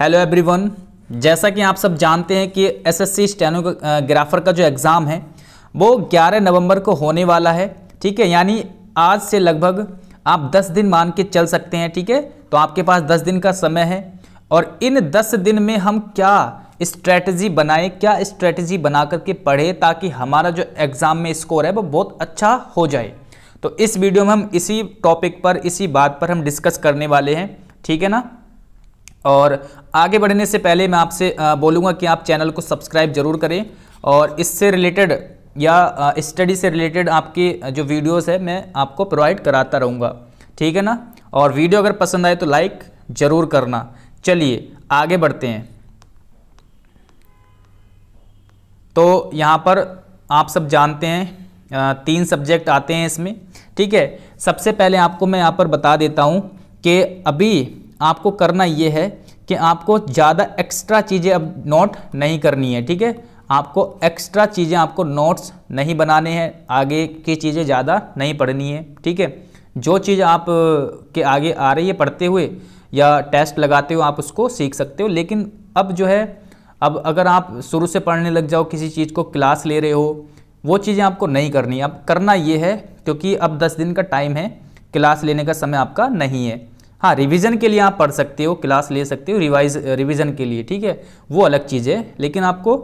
hello everyone जैसा कि आप सब जानते हैं कि एसएससी स्टेनोग्राफर का जो एग्ज़ाम है वो 11 नवंबर को होने वाला है ठीक है यानी आज से लगभग आप 10 दिन मान के चल सकते हैं ठीक है तो आपके पास 10 दिन का समय है और इन 10 दिन में हम क्या स्ट्रेटजी बनाएं क्या स्ट्रेटजी बना करके पढ़ें ताकि हमारा जो एग्ज़ाम में स्कोर है वो बहुत अच्छा हो जाए तो इस वीडियो में हम इसी टॉपिक पर इसी बात पर हम डिस्कस करने वाले हैं ठीक है ना और आगे बढ़ने से पहले मैं आपसे बोलूँगा कि आप चैनल को सब्सक्राइब जरूर करें और इससे रिलेटेड या स्टडी से रिलेटेड आपकी जो वीडियोस है मैं आपको प्रोवाइड कराता रहूँगा ठीक है ना और वीडियो अगर पसंद आए तो लाइक ज़रूर करना चलिए आगे बढ़ते हैं तो यहाँ पर आप सब जानते हैं तीन सब्जेक्ट आते हैं इसमें ठीक है सबसे पहले आपको मैं यहाँ पर बता देता हूँ कि अभी आपको करना ये है कि आपको ज़्यादा एक्स्ट्रा चीज़ें अब नोट नहीं करनी है ठीक है आपको एक्स्ट्रा चीज़ें आपको नोट्स नहीं बनाने हैं आगे की चीज़ें ज़्यादा नहीं पढ़नी है ठीक है जो चीज़ आप के आगे आ रही है पढ़ते हुए या टेस्ट लगाते हो आप उसको सीख सकते हो लेकिन अब जो है अब अगर आप शुरू से पढ़ने लग जाओ किसी चीज़ को क्लास ले रहे हो वो चीज़ें आपको नहीं करनी अब करना ये है क्योंकि अब दस दिन का टाइम है क्लास लेने का समय आपका नहीं है हाँ रिवीजन के लिए आप पढ़ सकते हो क्लास ले सकते हो रिवाइज रिवीजन के लिए ठीक है वो अलग चीज़ है लेकिन आपको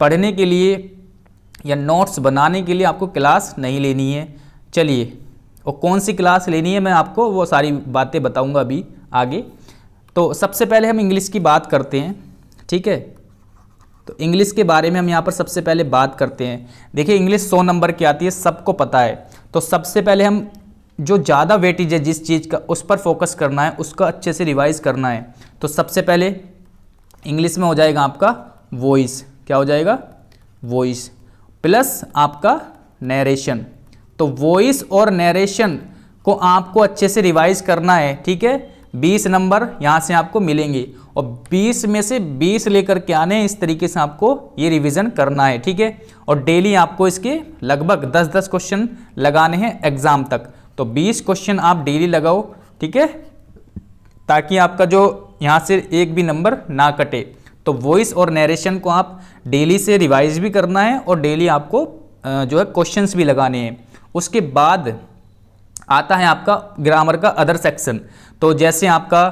पढ़ने के लिए या नोट्स बनाने के लिए आपको क्लास नहीं लेनी है चलिए और कौन सी क्लास लेनी है मैं आपको वो सारी बातें बताऊंगा अभी आगे तो सबसे पहले हम इंग्लिश की बात करते हैं ठीक है तो इंग्लिश के बारे में हम यहाँ पर सबसे पहले बात करते हैं देखिए इंग्लिश सौ नंबर की आती है सबको पता है तो सबसे पहले हम जो ज़्यादा वेटेज है जिस चीज़ का उस पर फोकस करना है उसका अच्छे से रिवाइज करना है तो सबसे पहले इंग्लिश में हो जाएगा आपका वॉइस क्या हो जाएगा वॉइस प्लस आपका नरेशन तो वॉइस और नरेशन को आपको अच्छे से रिवाइज करना है ठीक है 20 नंबर यहाँ से आपको मिलेंगे और 20 में से 20 लेकर के आने इस तरीके से आपको ये रिवीजन करना है ठीक है और डेली आपको इसके लगभग 10-10 क्वेश्चन लगाने हैं एग्ज़ाम तक तो 20 क्वेश्चन आप डेली लगाओ ठीक है ताकि आपका जो यहाँ से एक भी नंबर ना कटे तो वॉइस और नरेशन को आप डेली से रिवाइज भी करना है और डेली आपको जो है क्वेश्चंस भी लगाने हैं उसके बाद आता है आपका ग्रामर का अदर सेक्शन तो जैसे आपका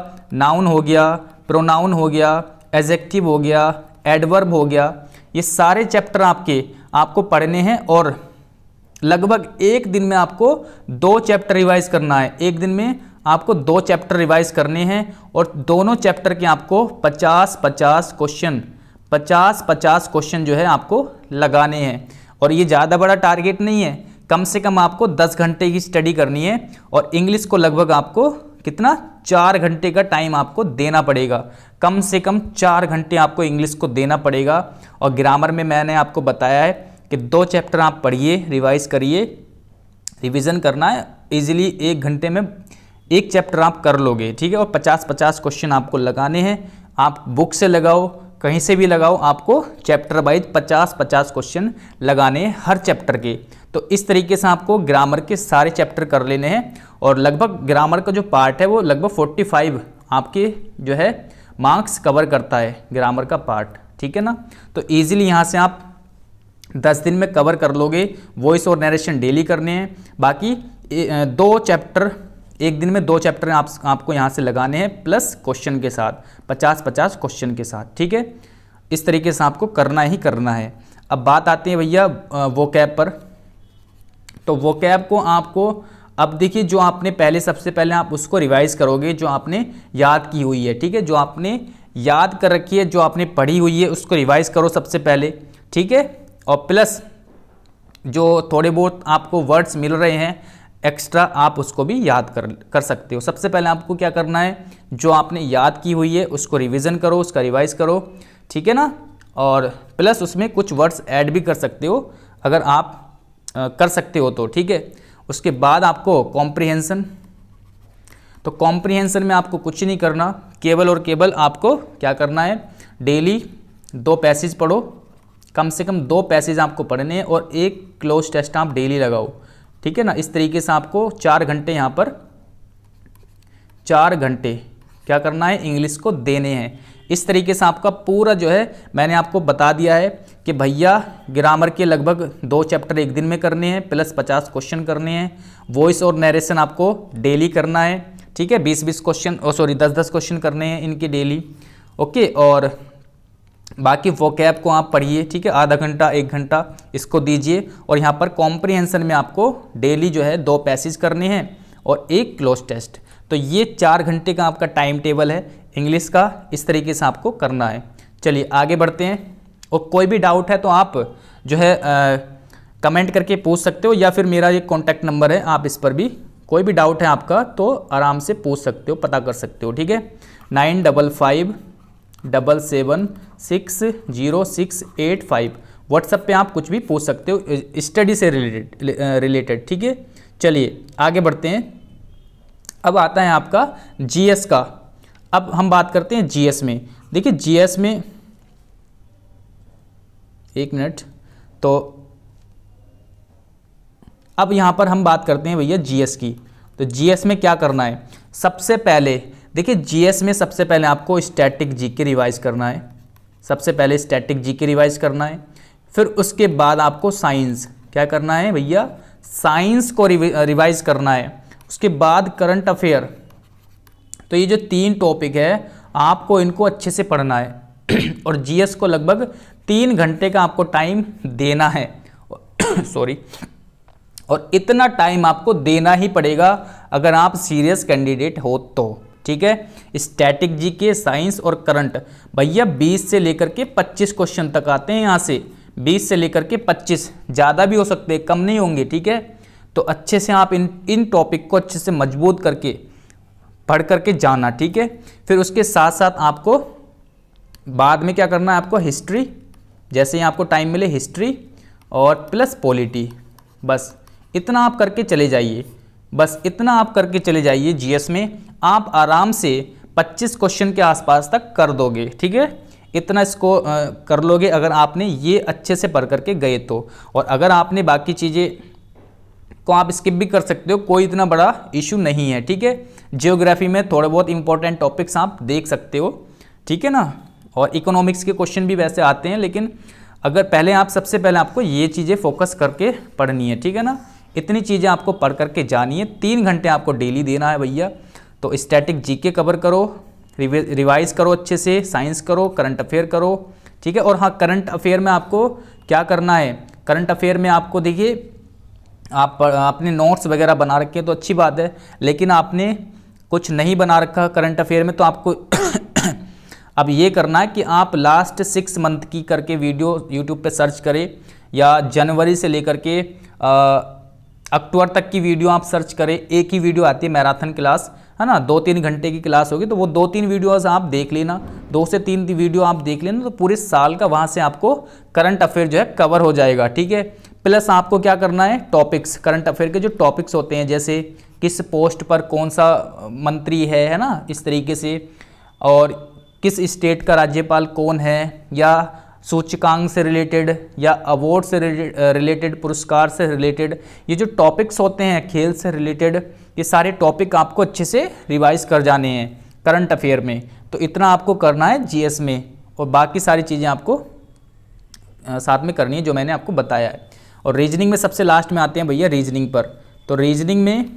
नाउन हो गया प्रोनाउन हो गया एजेक्टिव हो गया एडवर्ब हो गया ये सारे चैप्टर आपके आपको पढ़ने हैं और लगभग एक दिन में आपको दो चैप्टर रिवाइज करना है एक दिन में आपको दो चैप्टर रिवाइज करने हैं और दोनों चैप्टर के आपको 50 50 क्वेश्चन 50 50 क्वेश्चन जो है आपको लगाने हैं और ये ज़्यादा बड़ा टारगेट नहीं है कम से कम आपको 10 घंटे की स्टडी करनी है और इंग्लिश को लगभग आपको कितना चार घंटे का टाइम आपको देना पड़ेगा कम से कम चार घंटे आपको इंग्लिश को देना पड़ेगा और ग्रामर में मैंने आपको बताया है कि दो चैप्टर आप पढ़िए रिवाइज करिए रिवीजन करना है ईजिली एक घंटे में एक चैप्टर आप कर लोगे ठीक है और 50-50 क्वेश्चन आपको लगाने हैं आप बुक से लगाओ कहीं से भी लगाओ आपको चैप्टर वाइज 50-50 क्वेश्चन लगाने हैं हर चैप्टर के तो इस तरीके से आपको ग्रामर के सारे चैप्टर कर लेने हैं और लगभग ग्रामर का जो पार्ट है वो लगभग फाइव आपके जो है मार्क्स कवर करता है ग्रामर का पार्ट ठीक है ना तो ईजिली यहाँ से आप दस दिन में कवर कर लोगे वॉइस और नरेशन डेली करने हैं बाकी दो चैप्टर एक दिन में दो चैप्टर आप, आपको यहाँ से लगाने हैं प्लस क्वेश्चन के साथ पचास पचास क्वेश्चन के साथ ठीक है इस तरीके से आपको करना ही करना है अब बात आती है भैया वो कैब पर तो वो कैब को आपको अब देखिए जो आपने पहले सबसे पहले आप उसको रिवाइज़ करोगे जो आपने याद की हुई है ठीक है जो आपने याद कर रखी है जो आपने पढ़ी हुई है उसको रिवाइज़ करो सबसे पहले ठीक है और प्लस जो थोड़े बहुत आपको वर्ड्स मिल रहे हैं एक्स्ट्रा आप उसको भी याद कर कर सकते हो सबसे पहले आपको क्या करना है जो आपने याद की हुई है उसको रिवीजन करो उसका रिवाइज करो ठीक है ना और प्लस उसमें कुछ वर्ड्स ऐड भी कर सकते हो अगर आप आ, कर सकते हो तो ठीक है उसके बाद आपको कॉम्प्रिहेंसन तो कॉम्प्रिहेंसन में आपको कुछ नहीं करना केवल और केवल आपको क्या करना है डेली दो पैसेज पढ़ो कम से कम दो पैसेज आपको पढ़ने हैं और एक क्लोज टेस्ट आप डेली लगाओ ठीक है ना इस तरीके से आपको चार घंटे यहाँ पर चार घंटे क्या करना है इंग्लिश को देने हैं इस तरीके से आपका पूरा जो है मैंने आपको बता दिया है कि भैया ग्रामर के लगभग दो चैप्टर एक दिन में करने हैं प्लस पचास क्वेश्चन करने हैं वॉइस और नरेशन आपको डेली करना है ठीक है बीस बीस क्वेश्चन और सॉरी दस दस क्वेश्चन करने हैं इनके डेली ओके और बाकी वो कैब को आप पढ़िए ठीक है आधा घंटा एक घंटा इसको दीजिए और यहाँ पर कॉम्प्रिहेंसन में आपको डेली जो है दो पैसेज करने हैं और एक क्लोज टेस्ट तो ये चार घंटे का आपका टाइम टेबल है इंग्लिश का इस तरीके से आपको करना है चलिए आगे बढ़ते हैं और कोई भी डाउट है तो आप जो है आ, कमेंट करके पूछ सकते हो या फिर मेरा ये कॉन्टैक्ट नंबर है आप इस पर भी कोई भी डाउट है आपका तो आराम से पूछ सकते हो पता कर सकते हो ठीक है nine double five double seven six zero six eight five WhatsApp पर आप कुछ भी पूछ सकते हो स्टडी से रिलेटेड रिलेटेड ठीक है चलिए आगे बढ़ते हैं अब आता है आपका जीएस का अब हम बात करते हैं जीएस में देखिए जीएस में एक मिनट तो अब यहाँ पर हम बात करते हैं भैया जीएस की तो जीएस में क्या करना है सबसे पहले देखिए जीएस में सबसे पहले आपको स्टैटिक जीके रिवाइज करना है सबसे पहले स्टैटिक जीके रिवाइज करना है फिर उसके बाद आपको साइंस क्या करना है भैया साइंस को रिवाइज करना है उसके बाद करंट अफेयर तो ये जो तीन टॉपिक है आपको इनको अच्छे से पढ़ना है और जीएस को लगभग तीन घंटे का आपको टाइम देना है सॉरी और इतना टाइम आपको देना ही पड़ेगा अगर आप सीरियस कैंडिडेट हो तो ठीक है स्टैटिक जी के साइंस और करंट भैया 20 से लेकर के 25 क्वेश्चन तक आते हैं यहाँ से 20 से लेकर के 25 ज़्यादा भी हो सकते हैं कम नहीं होंगे ठीक है तो अच्छे से आप इन इन टॉपिक को अच्छे से मजबूत करके पढ़ करके जाना ठीक है फिर उसके साथ साथ आपको बाद में क्या करना है आपको हिस्ट्री जैसे ही आपको टाइम मिले हिस्ट्री और प्लस पॉलिटी बस इतना आप करके चले जाइए बस इतना आप करके चले जाइए जीएस में आप आराम से 25 क्वेश्चन के आसपास तक कर दोगे ठीक है इतना इसको आ, कर लोगे अगर आपने ये अच्छे से पढ़ करके गए तो और अगर आपने बाकी चीज़ें को आप स्किप भी कर सकते हो कोई इतना बड़ा इशू नहीं है ठीक है जियोग्राफी में थोड़े बहुत इंपॉर्टेंट टॉपिक्स आप देख सकते हो ठीक है ना और इकोनॉमिक्स के क्वेश्चन भी वैसे आते हैं लेकिन अगर पहले आप सबसे पहले आपको ये चीज़ें फोकस करके पढ़नी है ठीक है ना इतनी चीज़ें आपको पढ़ करके जानी है तीन घंटे आपको डेली देना है भैया तो स्टैटिक जीके कवर करो रिवाइज करो अच्छे से साइंस करो करंट अफेयर करो ठीक है और हाँ करंट अफेयर में आपको क्या करना है करंट अफेयर में आपको देखिए आप आपने नोट्स वगैरह बना रखे हैं तो अच्छी बात है लेकिन आपने कुछ नहीं बना रखा करंट अफेयर में तो आपको अब ये करना है कि आप लास्ट सिक्स मंथ की करके वीडियो यूट्यूब पे सर्च करें या जनवरी से लेकर के अक्टूबर तक की वीडियो आप सर्च करें एक ही वीडियो आती है मैराथन क्लास है ना दो तीन घंटे की क्लास होगी तो वो दो तीन वीडियोस आप देख लेना दो से तीन वीडियो आप देख लेना तो पूरे साल का वहाँ से आपको करंट अफेयर जो है कवर हो जाएगा ठीक है प्लस आपको क्या करना है टॉपिक्स करंट अफेयर के जो टॉपिक्स होते हैं जैसे किस पोस्ट पर कौन सा मंत्री है है ना इस तरीके से और किस स्टेट का राज्यपाल कौन है या सूचकांक से रिलेटेड या अवार्ड से रिलेटेड पुरस्कार से रिलेटेड ये जो टॉपिक्स होते हैं खेल से रिलेटेड ये सारे टॉपिक आपको अच्छे से रिवाइज कर जाने हैं करंट अफेयर में तो इतना आपको करना है जीएस में और बाकी सारी चीज़ें आपको साथ में करनी है जो मैंने आपको बताया है और रीजनिंग में सबसे लास्ट में आते हैं भैया रीजनिंग पर तो रीजनिंग में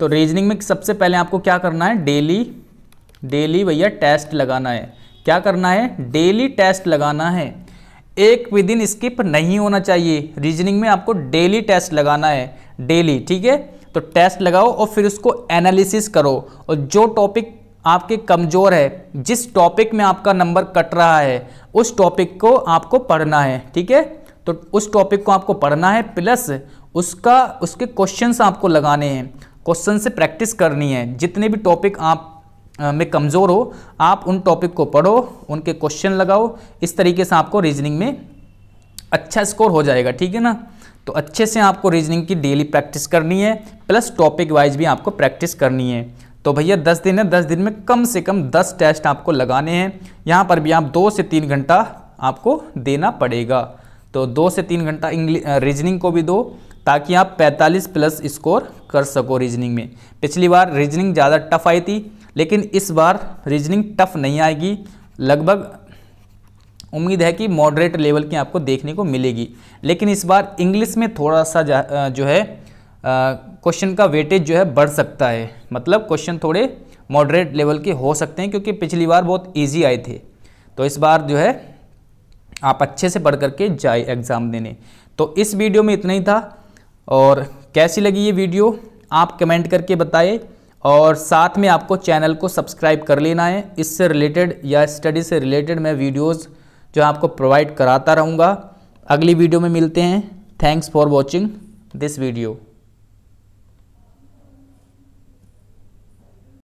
तो रीजनिंग में सबसे पहले आपको क्या करना है डेली डेली भैया टेस्ट लगाना है क्या करना है डेली टेस्ट लगाना है एक भी दिन स्किप नहीं होना चाहिए रीजनिंग में आपको डेली टेस्ट लगाना है डेली ठीक है तो टेस्ट लगाओ और फिर उसको एनालिसिस करो और जो टॉपिक आपके कमज़ोर है जिस टॉपिक में आपका नंबर कट रहा है उस टॉपिक को आपको पढ़ना है ठीक है तो उस टॉपिक को आपको पढ़ना है प्लस उसका उसके क्वेश्चंस आपको लगाने हैं क्वेश्चन से प्रैक्टिस करनी है जितने भी टॉपिक आप में कमज़ोर हो आप उन टॉपिक को पढ़ो उनके क्वेश्चन लगाओ इस तरीके से आपको रीजनिंग में अच्छा स्कोर हो जाएगा ठीक है ना तो अच्छे से आपको रीजनिंग की डेली प्रैक्टिस करनी है प्लस टॉपिक वाइज भी आपको प्रैक्टिस करनी है तो भैया दस दिन है दस दिन में कम से कम दस टेस्ट आपको लगाने हैं यहाँ पर भी आप दो से तीन घंटा आपको देना पड़ेगा तो दो से तीन घंटा रीजनिंग को भी दो ताकि आप 45 प्लस स्कोर कर सको रीजनिंग में पिछली बार रीजनिंग ज़्यादा टफ आई थी लेकिन इस बार रीजनिंग टफ नहीं आएगी लगभग उम्मीद है कि मॉडरेट लेवल की आपको देखने को मिलेगी लेकिन इस बार इंग्लिश में थोड़ा सा जो है क्वेश्चन का वेटेज जो है बढ़ सकता है मतलब क्वेश्चन थोड़े मॉडरेट लेवल के हो सकते हैं क्योंकि पिछली बार बहुत ईजी आए थे तो इस बार जो है आप अच्छे से पढ़ करके जाए एग्ज़ाम देने तो इस वीडियो में इतना ही था और कैसी लगी ये वीडियो आप कमेंट करके बताए और साथ में आपको चैनल को सब्सक्राइब कर लेना है इससे रिलेटेड या स्टडी से रिलेटेड मैं वीडियोज़ जो आपको प्रोवाइड कराता रहूँगा अगली वीडियो में मिलते हैं thanks for watching this video